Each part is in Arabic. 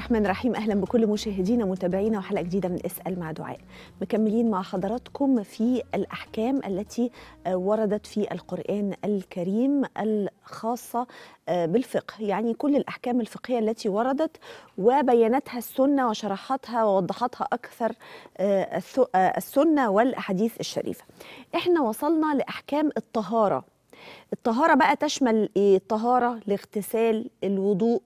الرحمن الرحيم اهلا بكل مشاهدينا متابعينا وحلقه جديده من اسال مع دعاء مكملين مع حضراتكم في الاحكام التي آه، وردت في القران الكريم الخاصه آه، بالفقه يعني كل الاحكام الفقهيه التي وردت وبيانتها السنه وشرحتها ووضحتها اكثر آه، السنه والاحاديث الشريفه احنا وصلنا لاحكام الطهاره الطهارة بقى تشمل إيه؟ الطهارة الاغتسال الوضوء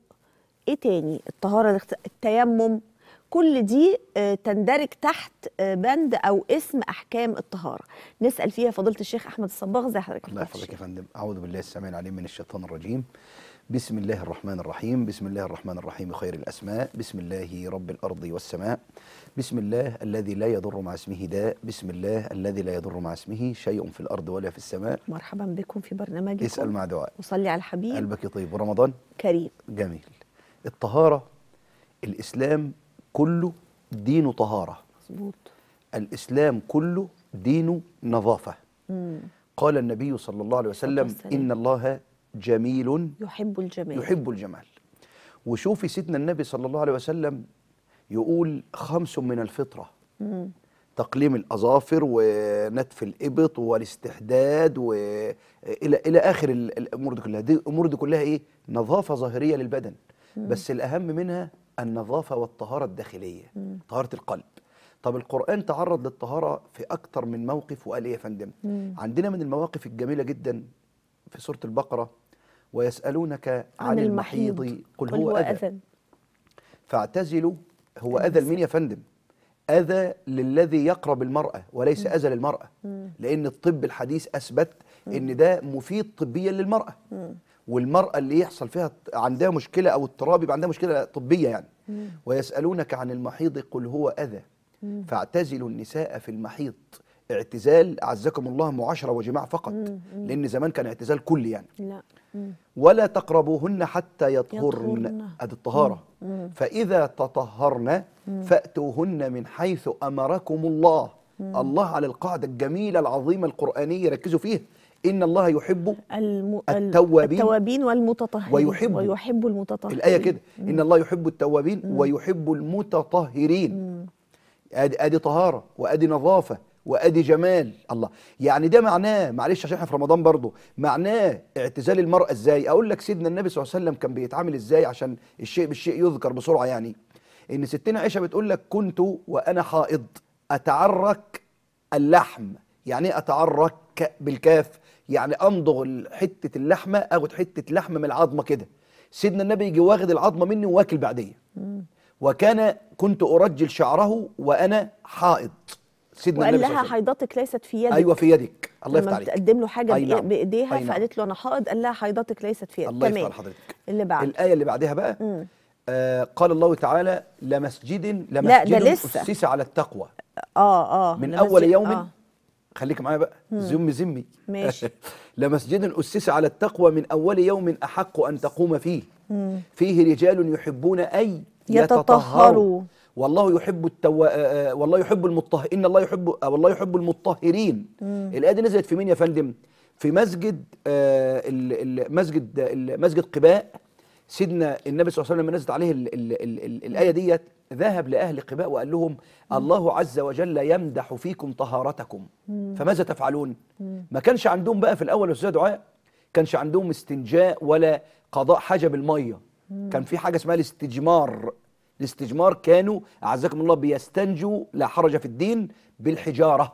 ايه تاني الطهاره التيمم كل دي آه، تندرج تحت آه، بند او اسم احكام الطهاره نسال فيها فضيله الشيخ احمد الصباغ زي حضرتك الله يحفظك يا فندم اعوذ بالله السميع العليم من الشيطان الرجيم بسم الله الرحمن الرحيم بسم الله الرحمن الرحيم خير الاسماء بسم الله رب الارض والسماء بسم الله الذي لا يضر مع اسمه داء بسم الله الذي لا يضر مع اسمه شيء في الارض ولا في السماء مرحبا بكم في برنامجكم اسال مع دعاء وصلي على الحبيب قلبك طيب ورمضان كريم جميل الطهارة الإسلام كله دينه طهارة مظبوط الإسلام كله دينه نظافة مم. قال النبي صلى الله عليه وسلم إن الله جميل يحب الجمال يحب الجمال وشوفي سيدنا النبي صلى الله عليه وسلم يقول خمس من الفطرة مم. تقليم الأظافر ونتف الإبط والاستحداد وإلى إلى آخر الأمور دي كلها دي الأمور دي كلها إيه نظافة ظاهرية للبدن بس الأهم منها النظافة والطهارة الداخلية طهارة القلب طب القرآن تعرض للطهارة في أكثر من موقف وقال إيه يا فندم عندنا من المواقف الجميلة جدا في سورة البقرة ويسألونك عن, عن المحيض, قل, هو, هو أذى, أذى. فاعتزلوا هو أذى لمين يا فندم أذى للذي يقرب المرأة وليس أذى للمرأة لأن الطب الحديث أثبت أن ده مفيد طبيا للمرأة والمرأة اللي يحصل فيها عندها مشكلة أو اضطراب يبقى عندها مشكلة طبية يعني ويسألونك عن المحيض قل هو أذى فاعتزلوا النساء في المحيض اعتزال أعزكم الله معاشرة وجماع فقط لأن زمان كان اعتزال كلي يعني لا. ولا تقربوهن حتى يطهرن أدي الطهارة فإذا تطهرن فأتوهن من حيث أمركم الله الله على القاعدة الجميلة العظيمة القرآنية ركزوا فيها إن الله يحب الم... التوابين, التوابين والمتطهرين ويحب, ويحب المتطهرين الآية كده إن الله يحب التوابين مم. ويحب المتطهرين أدي, أدي طهارة وأدي نظافة وأدي جمال الله يعني ده معناه معلش عشان احنا في رمضان برضه معناه اعتزال المرأة إزاي أقول لك سيدنا النبي صلى الله عليه وسلم كان بيتعامل إزاي عشان الشيء بالشيء يذكر بسرعة يعني إن ستنا عائشة بتقول لك كنت وأنا حائض أتعرك اللحم يعني ايه اتعرك بالكاف يعني امضغ حته اللحمه اخد حته لحمه من العظمه كده سيدنا النبي يجي واخد العظمه مني واكل بعديه وكان كنت ارجل شعره وانا حائض سيدنا وقال النبي لها حيضتك ليست في يدك ايوه في يدك الله يفتح عليك تقدم بتقدم له حاجه أي نعم. بايديها أي نعم. فقالت له انا حائض قال لها حيضتك ليست في يدك الله يفتح حضرتك اللي بعد الايه اللي بعدها بقى آه قال الله تعالى لمسجد لمسجد لا ده لسه. اسس على التقوى اه اه من اول يوم آه. خليك معايا بقى زم زمي ماشي لمسجد اسس على التقوى من اول يوم احق ان تقوم فيه فيه رجال يحبون اي يتطهروا والله يحب التو... آه، آه، والله يحب المطه ان الله يحب آه، والله يحب المطهرين الايه دي نزلت في مين يا فندم في مسجد مسجد المسجد مسجد قباء سيدنا النبي صلى الله عليه وسلم نزلت عليه الايه ديت ذهب لأهل قباء وقال لهم الله عز وجل يمدح فيكم طهارتكم فماذا تفعلون ما كانش عندهم بقى في الأول أستاذ دعاء كانش عندهم استنجاء ولا قضاء بالمية مم. كان في حاجة اسمها الاستجمار الاستجمار كانوا أعزكم الله بيستنجوا لا حرج في الدين بالحجارة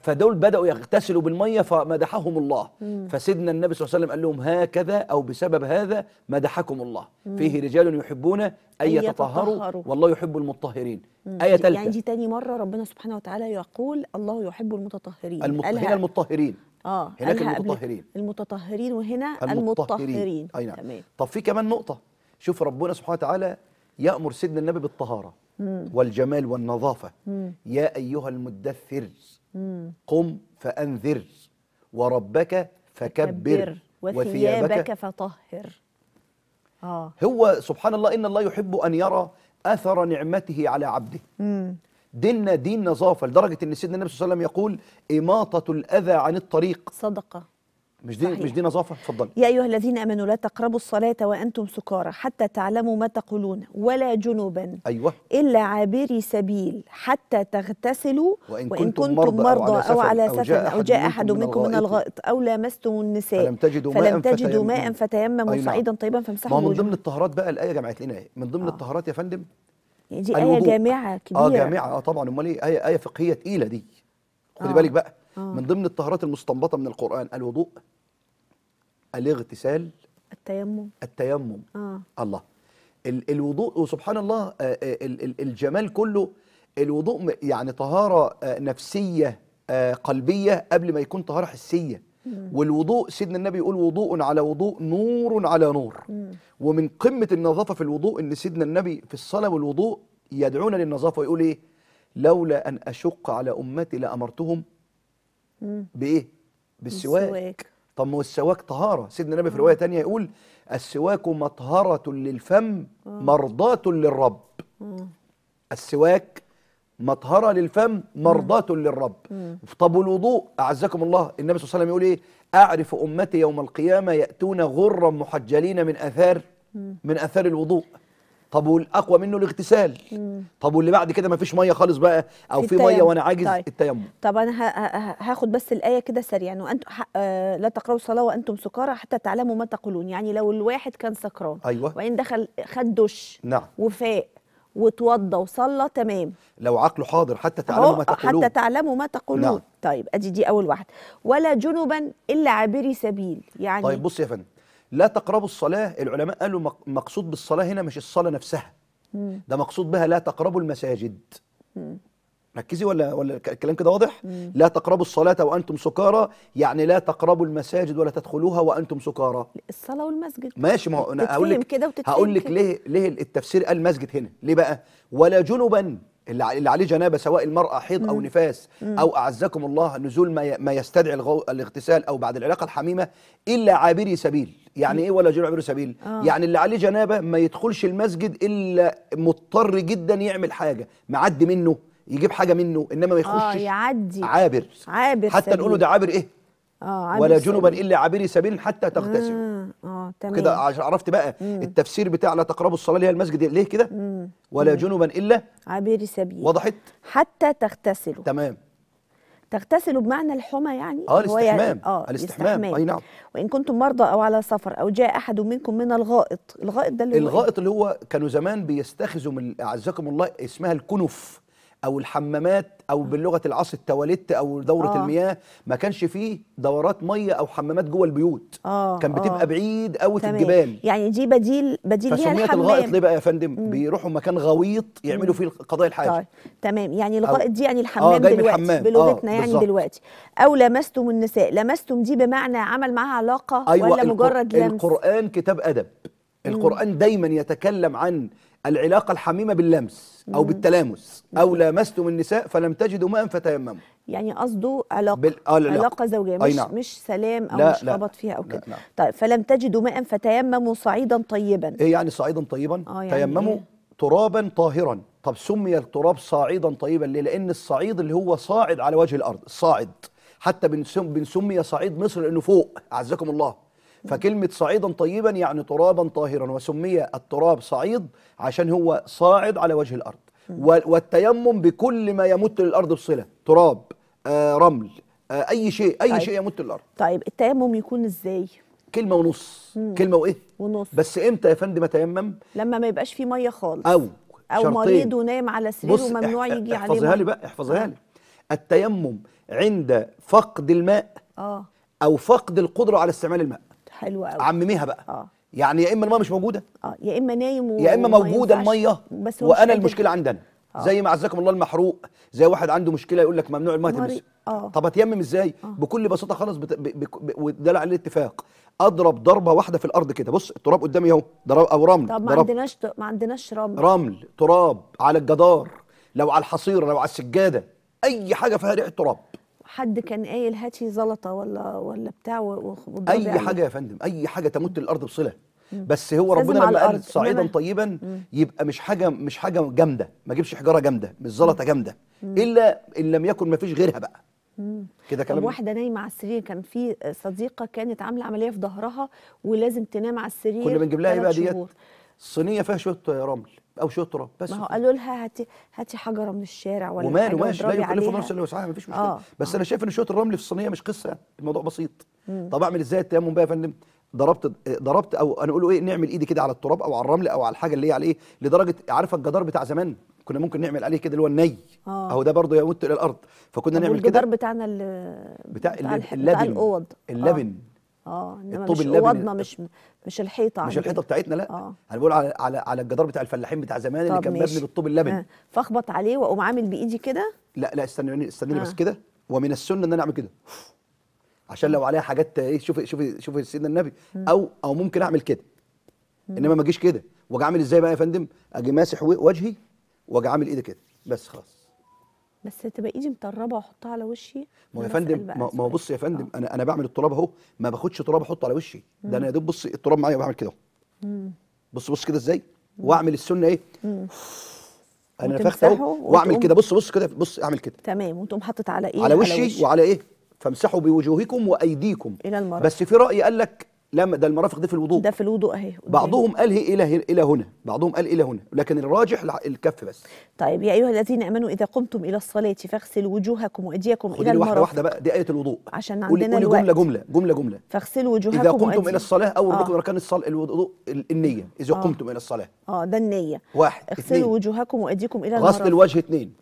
فدول بداوا يغتسلوا بالميه فمدحهم الله مم. فسيدنا النبي صلى الله عليه وسلم قال لهم هكذا او بسبب هذا مدحكم الله مم. فيه رجال يحبون ان يتطهروا, يتطهروا والله يحب المطهرين ايه ثالثه يعني دي تاني مره ربنا سبحانه وتعالى يقول الله يحب المتطهرين المطهرين هنا المطهرين اه هناك المتطهرين المتطهرين وهنا المتطهرين, المطهرين. اي نعم تمام. طب في كمان نقطه شوف ربنا سبحانه وتعالى يامر سيدنا النبي بالطهاره مم. والجمال والنظافه مم. يا ايها المدثر مم. قم فأنذر وربك فكبر وثيابك فطهر آه. هو سبحان الله إن الله يحب أن يرى أثر نعمته على عبده ديننا دين نظافة لدرجة أن سيدنا النبي صلى الله عليه وسلم يقول إماطة الأذى عن الطريق صدقة مش دي صحيح. مش دي نظافه اتفضل يا ايها الذين امنوا لا تقربوا الصلاه وانتم سكارى حتى تعلموا ما تقولون ولا جنبا ايوه الا عابري سبيل حتى تغتسلوا وان, وإن كنتم, كنتم مرضى, مرضى او على سفر او جاء احد, أو جاء أحد منكم من الغائط او لامستم النساء فلم تجدوا ماء تجدوا ماء فتيمموا نعم. صعيدا طيبا فامسحوا ما من ضمن الطهارات بقى الايه جمعت لنا ايه من ضمن آه. الطهارات يا فندم يعني دي ايه جامعه آه، كبيره اه جامعه اه طبعا امال ايه ايه, آية فقهيه تقيله دي خدي آه. بالك بقى آه. من ضمن الطهارات المستنبطه من القران الوضوء الاغتسال التيمم التيمم آه. الله ال الوضوء وسبحان الله آه، آه، ال ال الجمال كله الوضوء يعني طهارة آه، نفسية قلبية قبل ما يكون طهارة حسية والوضوء سيدنا النبي يقول وضوء على وضوء نور على نور ومن قمة النظافة في الوضوء ان سيدنا النبي في الصلاة والوضوء يدعونا للنظافة ويقول ايه لولا ان اشق على امتي لامرتهم بايه بالسواك طب ما السواك طهاره سيدنا النبي في روايه تانية يقول السواك مطهره للفم مرضاه للرب السواك مطهره للفم مرضاه للرب طب والوضوء اعزكم الله النبي صلى الله عليه وسلم يقول ايه اعرف امتي يوم القيامه ياتون غرا محجلين من اثار من اثار الوضوء طب والاقوى منه الاغتسال طب واللي بعد كده ما فيش ميه خالص بقى او في, في ميه وانا عاجز طيب. التيمم طب انا هاخد بس الايه كده سريعا وانتم آه لا تقرؤوا الصلاه وانتم سكارى حتى تعلموا ما تقولون يعني لو الواحد كان سكران أيوة. وبعدين دخل خد دش نعم وفاق وتوضى وصلى تمام لو عقله حاضر حتى تعلموا ما تقولون حتى تعلموا ما تقولون نعم. طيب ادي دي اول واحد ولا جنبا الا عابري سبيل يعني طيب بص يا فندم لا تقربوا الصلاة العلماء قالوا مقصود بالصلاة هنا مش الصلاة نفسها مم. ده مقصود بها لا تقربوا المساجد مم. ركزي ولا ولا الكلام كده واضح مم. لا تقربوا الصلاة وأنتم سكارى يعني لا تقربوا المساجد ولا تدخلوها وأنتم سكارى الصلاة والمسجد ماشي ما هو أنا هقول لك هقول لك ليه ليه التفسير قال مسجد هنا ليه بقى ولا جنبا اللي اللي عليه جنابه سواء المراه حيض او نفاس او اعزكم الله نزول ما ما يستدعي الاغتسال او بعد العلاقه الحميمه الا عابري سبيل يعني ايه ولا جرى عابري سبيل آه. يعني اللي عليه جنابه ما يدخلش المسجد الا مضطر جدا يعمل حاجه معدي منه يجيب حاجه منه انما ما يخشش آه يعدي عابر عابر حتى نقول نقوله ده عابر ايه آه ولا جنبا الا عابري سبيل حتى تغتسل اه, آه، تمام كده عرفت بقى مم. التفسير بتاع لا تقربوا الصلاه اللي هي المسجد ليه كده ولا مم. جنبا الا عابري سبيل وضحت حتى تغتسلوا تمام تغتسلوا بمعنى الحمى يعني اه يعني الاستحمام اه الاستحمام اي نعم وان كنتم مرضى او على سفر او جاء احد منكم من الغائط الغائط ده اللي إيه؟ الغائط اللي هو كانوا زمان بيستخذوا من اعزكم الله اسمها الكنف او الحمامات او باللغه العصر التواليت او دوره آه. المياه ما كانش فيه دورات ميه او حمامات جوه البيوت آه كان بتبقى آه. بعيد قوي في الجبال يعني دي بديل بديل ليها الحمام الغائط ليه بقى يا فندم مم. بيروحوا مكان غويط يعملوا مم. فيه قضايا الحاجه طيب. تمام يعني الغائط دي يعني آه، الحمام آه دلوقتي الحمام. بلغتنا آه يعني دلوقتي او لمستم النساء لمستم دي بمعنى عمل معاها علاقه أيوة ولا مجرد لمس القران كتاب ادب القران دايما يتكلم عن العلاقه الحميمه باللمس او بالتلامس او لامستم النساء فلم تجدوا ماء فتيمموا يعني قصده علاقه بال... آه، علاقه زوجيه مش نعم. مش سلام او لا مش خبط فيها او كده نعم. طيب فلم تجدوا ماء فتيمموا صعيدا طيبا ايه يعني صعيدا طيبا آه يعني تيمموا إيه؟ ترابا طاهرا طب سمي التراب صاعدا طيبا ليه لان الصعيد اللي هو صاعد على وجه الارض صاعد حتى بنسمي صعيد مصر لانه فوق اعزكم الله فكلمة صعيدا طيبا يعني ترابا طاهرا وسمي التراب صعيد عشان هو صاعد على وجه الأرض والتيمم بكل ما يمت للأرض بصلة تراب آه رمل آه أي شيء أي طيب. شيء يمت للأرض طيب التيمم يكون إزاي؟ كلمة ونص مم. كلمة وإيه؟ ونص بس إمتى يا فندم أتيمم؟ لما ما يبقاش فيه مية خالص أو أو شرطين. مريض ونام على سريره ممنوع يجي عليه احفظها لي بقى احفظها آه. لي التيمم عند فقد الماء آه. أو فقد القدرة على استعمال الماء حلو قوي عمميها بقى اه يعني يا اما الميه مش موجوده اه يا اما نايم و... يا اما موجوده الميه بس وانا المشكله عندنا آه. زي ما عزكم الله المحروق زي واحد عنده مشكله يقول لك ممنوع الميه تمس آه. طب هتيمم ازاي آه. بكل بساطه خالص بت... ب... ب... وده عليه الاتفاق اضرب ضربه واحده في الارض كده بص التراب قدامي اهو او رمل طب ما درب. عندناش ما عندناش رمل رمل تراب على الجدار لو على الحصيره لو على السجاده اي حاجه فيها ريحه تراب حد كان قايل هاتي زلطه ولا ولا بتاع اي يعني. حاجه يا فندم اي حاجه تمت الارض بصله بس هو ربنا لما قال صعيدا طيبا مم. يبقى مش حاجه مش حاجه جامده ما جيبش حجاره جامده مش زلطه جامده الا ان لم يكن ما فيش غيرها بقى كده كلام واحده نايمه على السرير كان في صديقه كانت عامله عمليه في ظهرها ولازم تنام على السرير كنا بنجيب لها ايه بقى ديت صينيه فيها شويه رمل او شطره بس ما هو قالوا لها هاتي هاتي حجره من الشارع ولا وماله ماشي لا يكلفه نفس اللي وسعها مفيش مشكله آه. بس آه. انا شايف ان شويه الرمل في الصينيه مش قصه يعني، الموضوع بسيط مم. طب اعمل ازاي التيمم بقى يا فندم ضربت ضربت او انا اقول ايه نعمل ايدي كده على التراب او على الرمل او على الحاجه اللي هي عليه لدرجه عارفه الجدار بتاع زمان كنا ممكن نعمل عليه كده اللي هو الني آه. اهو ده برضه يمت الى الارض فكنا نعمل كده الجدار بتاعنا اللي بتاع, بتاع, بتاع اللبن بتاع الاوض آه. اللبن آه. اه انما مش وضنا مش مش الحيطه عندنا. مش الحيطه بتاعتنا لا آه. انا بقول على على على الجدار بتاع الفلاحين بتاع زمان اللي كان مبني بالطوب اللبن آه. فاخبط عليه واقوم عامل بايدي كده لا لا استنيني استنيني آه. بس كده ومن السنه ان انا اعمل كده عشان لو عليها حاجات ايه شوفي شوفي شوفي سيدنا النبي م. او او ممكن اعمل كده انما ما اجيش كده واجي عامل ازاي بقى يا فندم اجي ماسح وجهي واجي عامل ايدي كده بس خلاص بس تبقى ايدي مطربه واحطها على وشي ما يا فندم ما هو بص يا فندم آه. انا انا بعمل التراب اهو ما باخدش تراب احطه على وشي مم. ده انا يا دوب بص التراب معايا بعمل كده اهو بص بص كده ازاي واعمل السنه ايه مم. انا نفخت اهو واعمل كده بص بص كده بص اعمل كده تمام وتقوم حاطط على ايه على وشي على وشي. وعلى ايه فامسحوا بوجوهكم وايديكم الى المرض بس في راي قال لك لما ده المرافق ده في الوضوء ده في الوضوء اهي بعضهم قال هي الى الى هنا بعضهم قال الى هنا لكن الراجح الكف بس طيب يا ايها الذين امنوا اذا قمتم الى الصلاه فاغسلوا وجوهكم وايديكم الى المرافق واحده واحده بقى دي ايه الوضوء عشان عندنا قولي جمله جمله جمله جمله فاغسلوا وجوهكم اذا قمتم الى الصلاه اول ركن آه. ركن الوضوء النيه اذا آه. قمتم الى الصلاه اه ده النيه واحد اغسلوا وجوهكم وايديكم الى المرافق غسل الوجه اثنين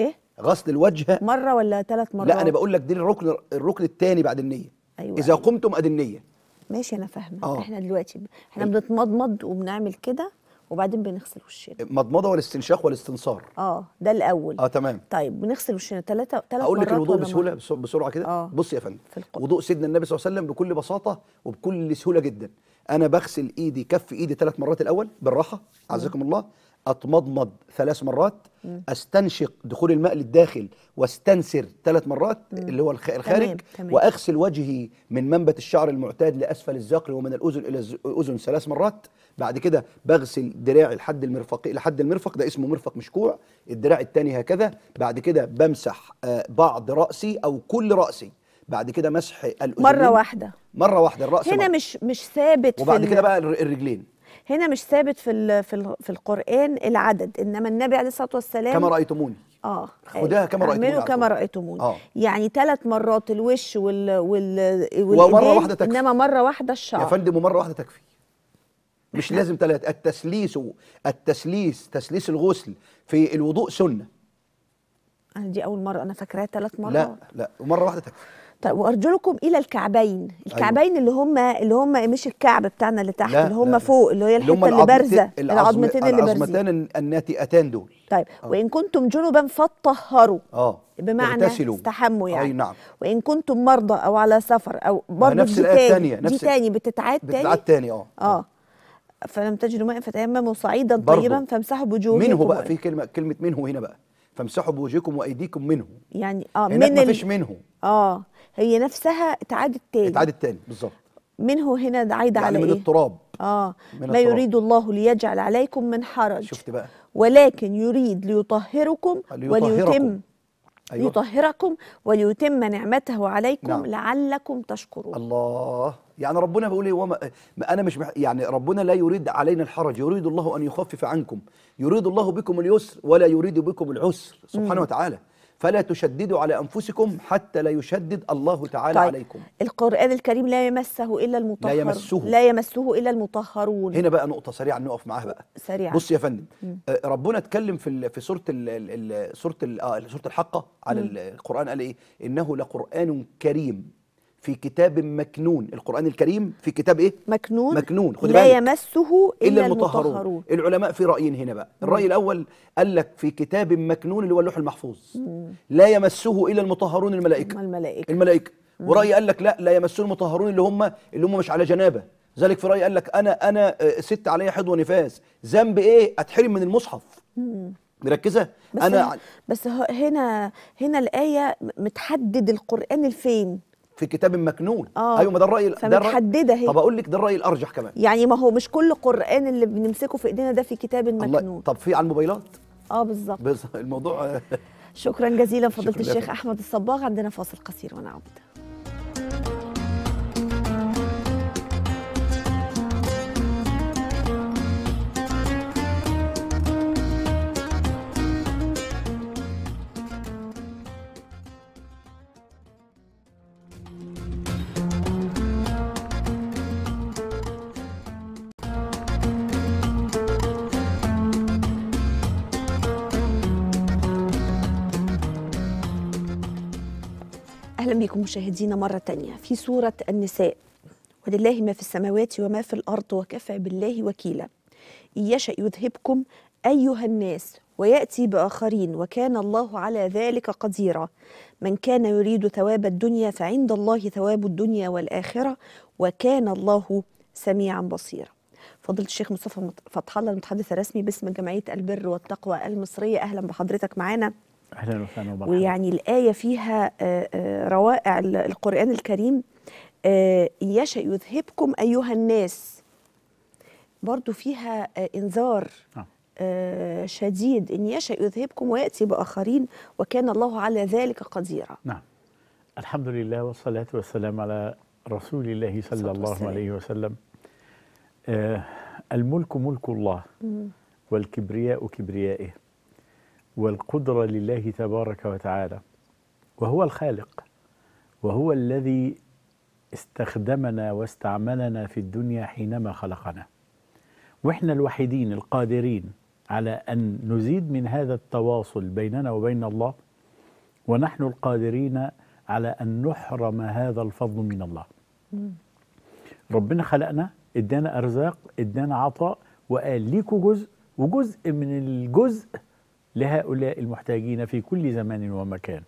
ايه غسل الوجه مره ولا ثلاث مرات لا انا بقول لك دي الركن الركن الثاني بعد النيه أيوة اذا أيوة. قمتم ادي النيه ماشي انا فاهمه آه. احنا دلوقتي احنا إيه. بنتمضمض وبنعمل كده وبعدين بنغسل وشنا مضمضه ولا استنشاق ولا استنصار اه ده الاول اه تمام طيب بنغسل وشنا ثلاثه ثلاث اقول لك الوضوء بسهوله مرة. بسرعه كده آه. بص يا فندم وضوء سيدنا النبي صلى الله عليه وسلم بكل بساطه وبكل سهوله جدا انا بغسل ايدي كف ايدي ثلاث مرات الاول بالراحه عزكم الله اتمضمض ثلاث مرات مم. استنشق دخول الماء للداخل واستنسر ثلاث مرات مم. اللي هو الخارج تمام. تمام. واغسل وجهي من منبت الشعر المعتاد لاسفل الذقن ومن الاذن الى الاذن ثلاث مرات بعد كده بغسل دراعي لحد المرفق لحد المرفق ده اسمه مرفق مشكوع الدراع الثاني هكذا بعد كده بمسح آه، بعض راسي او كل راسي بعد كده مسح الاذنين مره واحده مره واحده الراس هنا مرة. مش مش ثابت وبعد كده بقى الرجلين هنا مش ثابت في في في القران العدد انما النبي عليه الصلاه والسلام كما رايتموني اه خدها كما رأيتموني كما رأيتموني آه. يعني ثلاث مرات الوش وال وال ومره واحده تكفي انما مره واحده الشعر يا فندم ومره واحده تكفي مش لازم ثلاث التسليس التسليس تسليس الغسل في الوضوء سنه انا دي اول مره انا فاكراها ثلاث مرات لا لا ومره واحده تكفي طيب وارجلكم الى الكعبين أيوه. الكعبين أيوة. اللي هم اللي هم مش الكعب بتاعنا اللي تحت اللي هم فوق اللي هي الحته اللي بارزه العظمتين اللي بارزين العظمتان الناتئتان دول طيب أوه. وان كنتم جنبا فطهروا اه بمعنى استحموا يعني أي نعم. وان كنتم مرضى او على سفر او آه، برضه نفس الايه الثانيه نفس دي تاني بتتعاد تاني بتتعاد تاني اه اه فلم تجدوا ماء فتيمموا صعيدا طيبا فامسحوا بوجوهكم منه بقى في كلمه كلمه منه هنا بقى فامسحوا بوجوهكم وايديكم منه يعني اه من مفيش منه اه هي نفسها اتعادت تاني اتعادت تاني بالظبط منه هنا عايده يعني على من ايه؟ التراب اه من ما التراب. يريد الله ليجعل عليكم من حرج شفت بقى ولكن يريد ليطهركم, وليتم أيوة. ليطهركم وليتم نعمته عليكم نعم. لعلكم تشكرون الله يعني ربنا بيقول ايه وما انا مش مح... يعني ربنا لا يريد علينا الحرج يريد الله ان يخفف عنكم يريد الله بكم اليسر ولا يريد بكم العسر سبحانه وتعالى فلا تشددوا على أنفسكم حتى لا يشدد الله تعالى طيب. عليكم القرآن الكريم لا يمسه إلا المطهر لا يمسه لا يمسه إلا المطهرون هنا بقى نقطة سريعة نقف معاها بقى سريعة بص يا فندم آه، ربنا اتكلم في في سورة سورة آه، سورة الحقة على القرآن قال إيه إنه لقرآن كريم في كتاب مكنون القرآن الكريم في كتاب إيه؟ مكنون مكنون خد لا بالك. يمسه إلا, إلا المطهرون. المطهرون العلماء في رأيين هنا بقى الرأي مم. الأول قال لك في كتاب مكنون اللي هو اللوح المحفوظ مم. لا يمسه إلا المطهرون الملائكة الملائكة الملائكة مم. ورأي قال لك لا لا يمسه المطهرون اللي هم اللي هم مش على جنابة ذلك في رأي قال لك أنا أنا آه، ست عليا حيض ونفاس ذنب إيه؟ أتحرم من المصحف مم. مركزه بس انا بس هنا هنا الايه متحدد القران الفين في كتاب مكنون آه ايوه ما ده الراي ده محدده هي طب اقول لك ده الراي الارجح كمان يعني ما هو مش كل قران اللي بنمسكه في ايدينا ده في كتاب مكنون طب في على الموبايلات اه بالظبط الموضوع شكرا جزيلا فضيله الشيخ احمد الصباغ عندنا فاصل قصير ونعود مشاهدينا مرة تانية في سورة النساء ولله ما في السماوات وما في الأرض وكفى بالله وكيلا إن يشأ يذهبكم أيها الناس ويأتي بآخرين وكان الله على ذلك قديرا من كان يريد ثواب الدنيا فعند الله ثواب الدنيا والآخرة وكان الله سميعا بصيرا فضيلة الشيخ مصطفى فتح الله المتحدث الرسمي باسم جمعية البر والتقوى المصرية أهلا بحضرتك معانا اهلا وسهلا ومرحبا ويعني الايه فيها آه، آه، روائع القران الكريم آه، يشأ يذهبكم ايها الناس برضو فيها انذار شديد ان يشأ يذهبكم وياتي باخرين وكان الله على ذلك قديرا نعم الحمد لله والصلاه والسلام على رسول الله صلى الله والسلام. عليه وسلم الملك ملك الله والكبرياء كبريائه والقدرة لله تبارك وتعالى وهو الخالق وهو الذي استخدمنا واستعملنا في الدنيا حينما خلقنا واحنا الوحيدين القادرين على ان نزيد من هذا التواصل بيننا وبين الله ونحن القادرين على ان نحرم هذا الفضل من الله ربنا خلقنا ادانا ارزاق ادانا عطاء وقال ليكوا جزء وجزء من الجزء لهؤلاء المحتاجين في كل زمان ومكان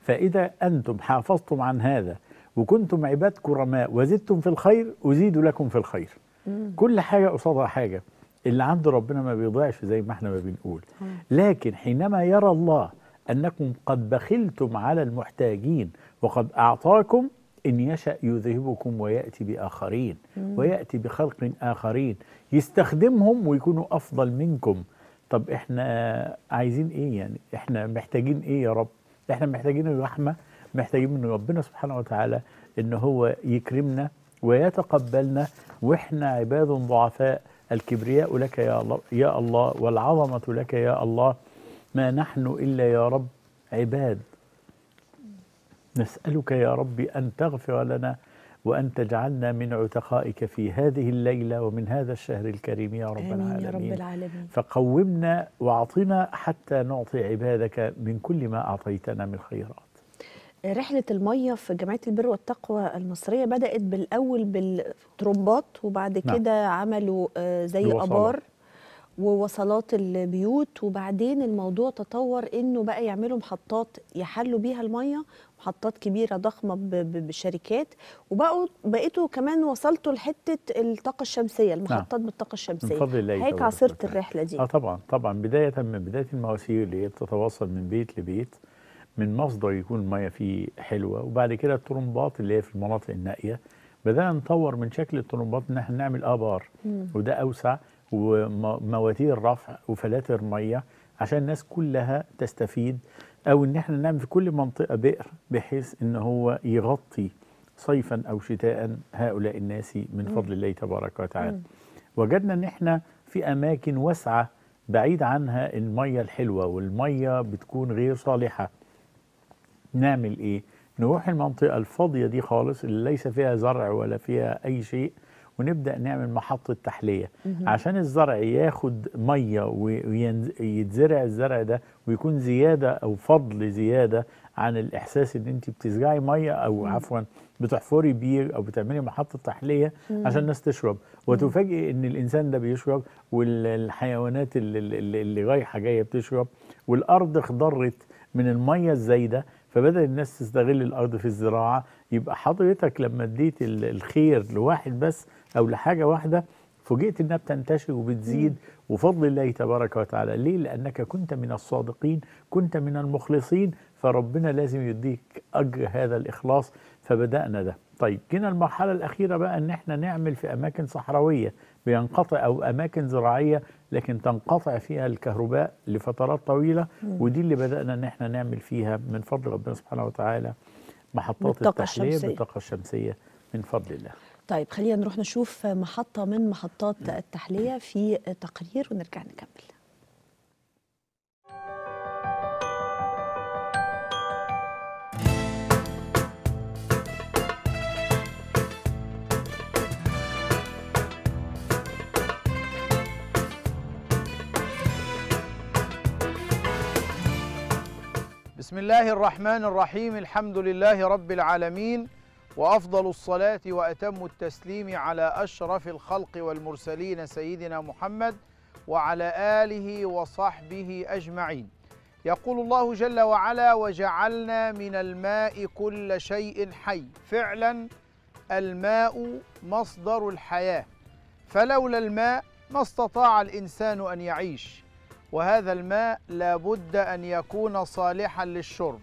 فإذا أنتم حافظتم عن هذا وكنتم عباد كرماء وزدتم في الخير أزيد لكم في الخير مم. كل حاجة قصادها حاجة اللي عند ربنا ما بيضيعش زي ما احنا ما بنقول لكن حينما يرى الله أنكم قد بخلتم على المحتاجين وقد أعطاكم إن يشأ يذهبكم ويأتي بآخرين مم. ويأتي بخلق آخرين يستخدمهم ويكونوا أفضل منكم طب احنا عايزين ايه يعني احنا محتاجين ايه يا رب احنا محتاجين الرحمه محتاجين من ربنا سبحانه وتعالى ان هو يكرمنا ويتقبلنا واحنا عباد ضعفاء الكبرياء لك يا الله يا الله والعظمه لك يا الله ما نحن الا يا رب عباد نسالك يا ربي ان تغفر لنا وأن تجعلنا من عتقائك في هذه الليلة ومن هذا الشهر الكريم يا رب آمين العالمين يا رب العالمين فقومنا وأعطنا حتى نعطي عبادك من كل ما أعطيتنا من خيرات رحلة المية في جمعية البر والتقوى المصرية بدأت بالأول بالترمبات وبعد نعم. كده عملوا آه، زي الوصالة. أبار ووصلات البيوت وبعدين الموضوع تطور انه بقى يعملوا محطات يحلوا بيها الميه محطات كبيره ضخمه بالشركات وبقوا بقيتوا كمان وصلتوا لحته الطاقه الشمسيه نعم. المحطات نعم. بالطاقه الشمسيه بفضل الله هيك عصرت الرحله دي اه طبعا طبعا بدايه من بدايه المواسير اللي هي بتتواصل من بيت لبيت من مصدر يكون الميه فيه حلوه وبعد كده الطرمبات اللي هي في المناطق النائيه بدانا نطور من شكل الطرمبات ان احنا نعمل ابار مم. وده اوسع ومواتير رفع وفلاتر ميه عشان الناس كلها تستفيد او ان احنا نعمل في كل منطقه بئر بحيث ان هو يغطي صيفا او شتاء هؤلاء الناس من فضل الله تبارك وتعالى وجدنا ان احنا في اماكن واسعه بعيد عنها الميه الحلوه والميه بتكون غير صالحه نعمل ايه نروح المنطقه الفاضيه دي خالص اللي ليس فيها زرع ولا فيها اي شيء ونبدا نعمل محطه تحليه عشان الزرع ياخد ميه ويتزرع الزرع ده ويكون زياده او فضل زياده عن الاحساس ان انت بتزرعي ميه او عفوا بتحفري بير او بتعملي محطه تحليه مم. عشان الناس تشرب وتفاجئ ان الانسان ده بيشرب والحيوانات اللي, اللي, اللي رايحه جايه بتشرب والارض اخضرت من الميه الزايده فبدأ الناس تستغل الأرض في الزراعة يبقى حضرتك لما اديت الخير لواحد بس أو لحاجة واحدة فوجئت انها بتنتشر وبتزيد وفضل الله تبارك وتعالى ليه لانك كنت من الصادقين كنت من المخلصين فربنا لازم يديك اجر هذا الاخلاص فبدانا ده طيب جينا المرحله الاخيره بقى ان احنا نعمل في اماكن صحراويه بينقطع او اماكن زراعيه لكن تنقطع فيها الكهرباء لفترات طويله ودي اللي بدانا ان احنا نعمل فيها من فضل ربنا سبحانه وتعالى محطات التحليه بالطاقه الشمسيه من فضل الله طيب خلينا نروح نشوف محطة من محطات نعم. التحلية في تقرير ونرجع نكمل بسم الله الرحمن الرحيم الحمد لله رب العالمين وافضل الصلاه واتم التسليم على اشرف الخلق والمرسلين سيدنا محمد وعلى اله وصحبه اجمعين يقول الله جل وعلا وجعلنا من الماء كل شيء حي فعلا الماء مصدر الحياه فلولا الماء ما استطاع الانسان ان يعيش وهذا الماء لابد ان يكون صالحا للشرب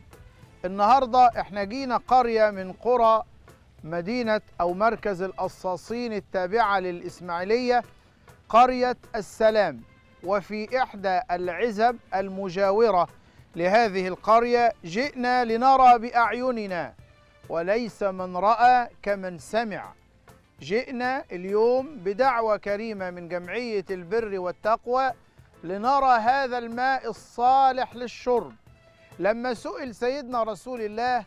النهارده احنا جينا قريه من قرى مدينة أو مركز القصاصين التابعة للإسماعيلية قرية السلام وفي إحدى العزب المجاورة لهذه القرية جئنا لنرى بأعيننا وليس من رأى كمن سمع جئنا اليوم بدعوة كريمة من جمعية البر والتقوى لنرى هذا الماء الصالح للشرب لما سئل سيدنا رسول الله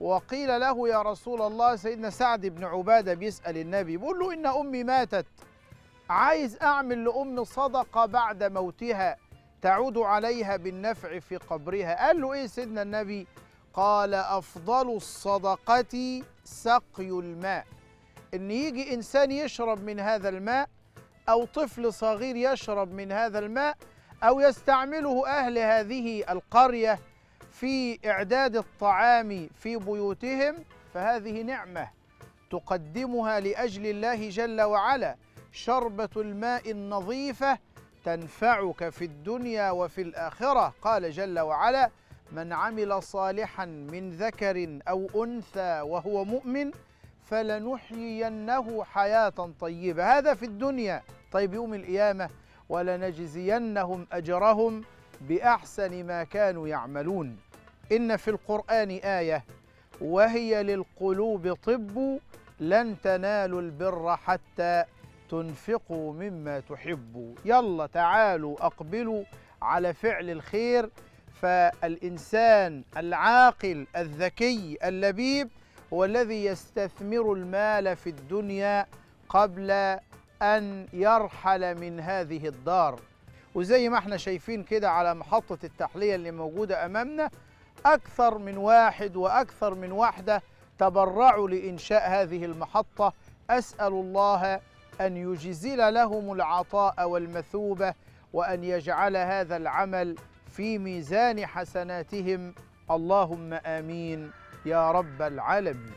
وقيل له يا رسول الله سيدنا سعد بن عبادة بيسأل النبي بيقول له إن أمي ماتت عايز أعمل لأم صدقة بعد موتها تعود عليها بالنفع في قبرها قال له إيه سيدنا النبي قال أفضل الصدقة سقي الماء إن يجي إنسان يشرب من هذا الماء أو طفل صغير يشرب من هذا الماء أو يستعمله أهل هذه القرية في إعداد الطعام في بيوتهم فهذه نعمة تقدمها لأجل الله جل وعلا شربة الماء النظيفة تنفعك في الدنيا وفي الآخرة قال جل وعلا من عمل صالحا من ذكر أو أنثى وهو مؤمن فلنحيينه حياة طيبة هذا في الدنيا طيب يوم القيامة ولنجزينهم أجرهم بأحسن ما كانوا يعملون إن في القرآن آية وهي للقلوب طب لن تنالوا البر حتى تنفقوا مما تحبوا يلا تعالوا أقبلوا على فعل الخير فالإنسان العاقل الذكي اللبيب هو الذي يستثمر المال في الدنيا قبل أن يرحل من هذه الدار وزي ما احنا شايفين كده على محطة التحلية اللي موجودة أمامنا أكثر من واحد وأكثر من واحدة تبرعوا لإنشاء هذه المحطة أسأل الله أن يجزل لهم العطاء والمثوبة وأن يجعل هذا العمل في ميزان حسناتهم اللهم آمين يا رب العالمين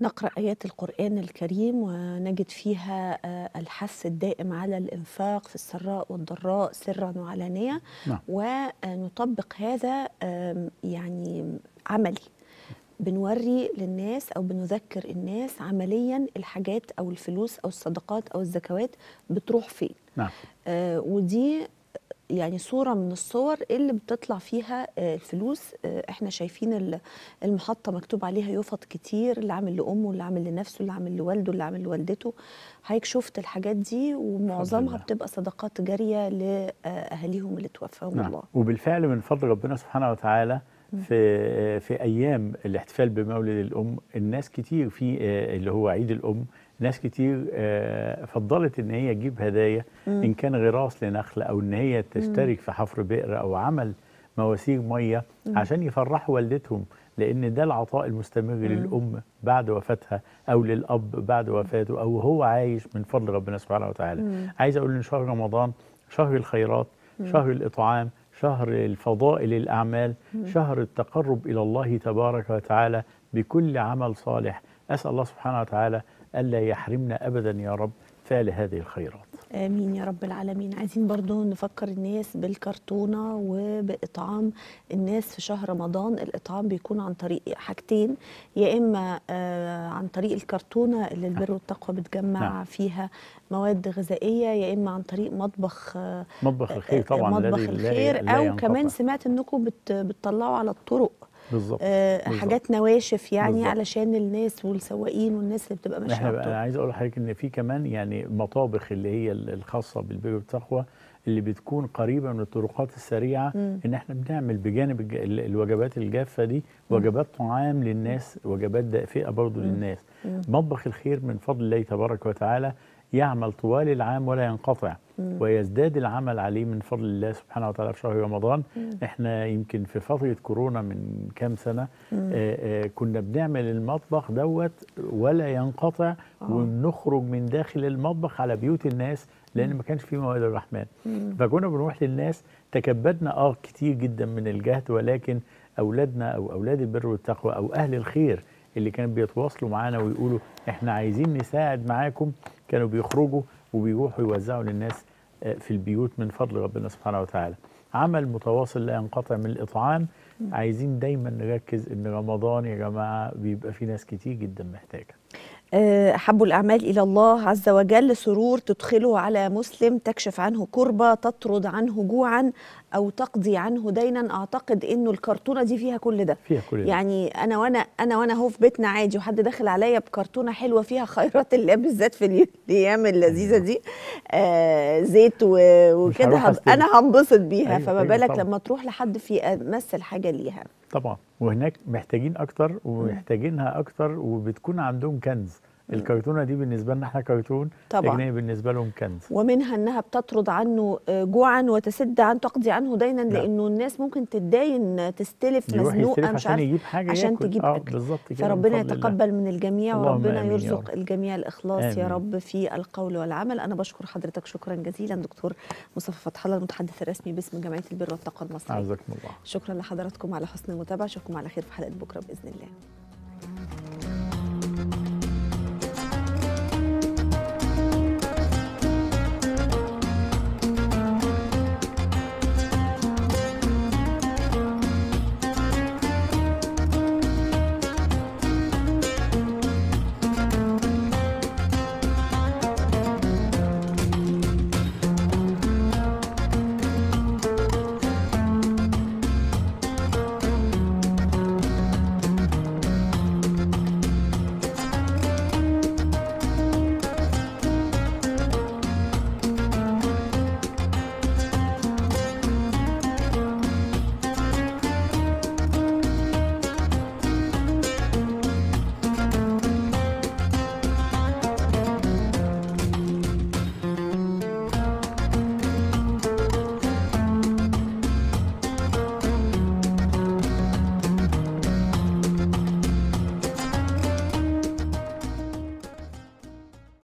نقرأ آيات القرآن الكريم ونجد فيها آه، الحث الدائم على الإنفاق في السراء والضراء سرا وعلانية نعم. ونطبق هذا يعني عملي بنوري للناس او بنذكر الناس عمليا الحاجات او الفلوس او الصدقات او الزكوات بتروح فين نعم. آه ودي يعني صوره من الصور اللي بتطلع فيها آه، الفلوس آه، احنا شايفين المحطه مكتوب عليها يفط كتير اللي عامل لامه اللي عامل لنفسه اللي عامل لوالده اللي عامل لوالدته حضرتك شفت الحاجات دي ومعظمها بتبقى صدقات جاريه لاهاليهم آه، اللي توفاهم نعم. الله وبالفعل من فضل ربنا سبحانه وتعالى في في ايام الاحتفال بمولد الام الناس كتير في اللي هو عيد الام ناس كتير آه، فضلت ان هي تجيب هدايا ان كان غراس لنخل او ان هي تشترك في حفر بئر او عمل مواسير ميه عشان يفرحوا والدتهم لان ده العطاء المستمر للام بعد وفاتها او للاب بعد وفاته او هو عايش من فضل ربنا سبحانه وتعالى عايز اقول ان شهر رمضان شهر الخيرات شهر الاطعام شهر الفضائل الأعمال شهر التقرب إلى الله تبارك وتعالى بكل عمل صالح أسأل الله سبحانه وتعالى ألا يحرمنا أبدا يا رب فعل هذه الخيرات امين يا رب العالمين عايزين برضو نفكر الناس بالكرتونه وباطعام الناس في شهر رمضان الاطعام بيكون عن طريق حاجتين يا اما آه، عن طريق الكرتونه اللي البر نعم. والتقوى بتجمع نعم. فيها مواد غذائيه يا اما عن طريق مطبخ مطبخ الخير آه، طبعا مطبخ الخير او كمان سمعت انكم بتطلعوا على الطرق بالظبط آه حاجات نواشف يعني بالزبط. علشان الناس والسواقين والناس اللي بتبقى ماشيه انا عايز اقول لحضرتك ان في كمان يعني مطابخ اللي هي الخاصه بالبيبي والتقوى اللي بتكون قريبه من الطرقات السريعه م. ان احنا بنعمل بجانب الوجبات الجافه دي وجبات طعام للناس وجبات دافئه برضه للناس م. مطبخ الخير من فضل الله تبارك وتعالى يعمل طوال العام ولا ينقطع ويزداد العمل عليه من فضل الله سبحانه وتعالى في شهر رمضان مم. احنا يمكن في فتره كورونا من كام سنه آآ آآ آه، آه، كنا بنعمل المطبخ دوت ولا ينقطع آه. ونخرج من داخل المطبخ على بيوت الناس لان ما كانش في موائد الرحمن مم. فكنا بنروح للناس تكبدنا اه كتير جدا من الجهد ولكن اولادنا او اولاد البر والتقوى او اهل الخير اللي كانوا بيتواصلوا معانا ويقولوا احنا عايزين نساعد معاكم كانوا بيخرجوا وبيروحوا يوزعوا للناس آه، في البيوت من فضل ربنا سبحانه وتعالى عمل متواصل لا ينقطع من الإطعام عايزين دايما نركز ان رمضان يا جماعه بيبقى في ناس كتير جدا محتاجه آه، أحب الأعمال إلى الله عز وجل سرور تدخله على مسلم تكشف عنه كربة تطرد عنه جوعا او تقضي عنه دينا اعتقد انه الكرتونه دي فيها كل ده فيها كل ده يعني انا وانا انا وانا اهو في بيتنا عادي وحد داخل عليا بكرتونه حلوه فيها خيرات الله بالذات في الايام اللذيذه دي آه زيت وكده هب... انا هنبسط بيها أيوة فما أيوة، بالك لما تروح لحد في امثل حاجه ليها طبعا وهناك محتاجين اكتر ومحتاجينها اكتر وبتكون عندهم كنز الكرتونه دي بالنسبه لنا احنا كرتون طبعا بالنسبه لهم كنز ومنها انها بتطرد عنه آه، جوعا وتسد عن تقضي عنه دينا لا. لانه الناس ممكن تتداين تستلف مزنوقه مش عارف عشان يجيب حاجه عشان يأكل. تجيب آه كده فربنا يتقبل الله. من الجميع وربنا يرزق يا الجميع الاخلاص آمين. يا رب في القول والعمل انا بشكر حضرتك شكرا جزيلا دكتور مصطفى فتح الله المتحدث الرسمي باسم جمعيه البر والتقوى المصريه الله شكرا لحضراتكم على حسن المتابعه اشوفكم على خير في حلقه بكره باذن الله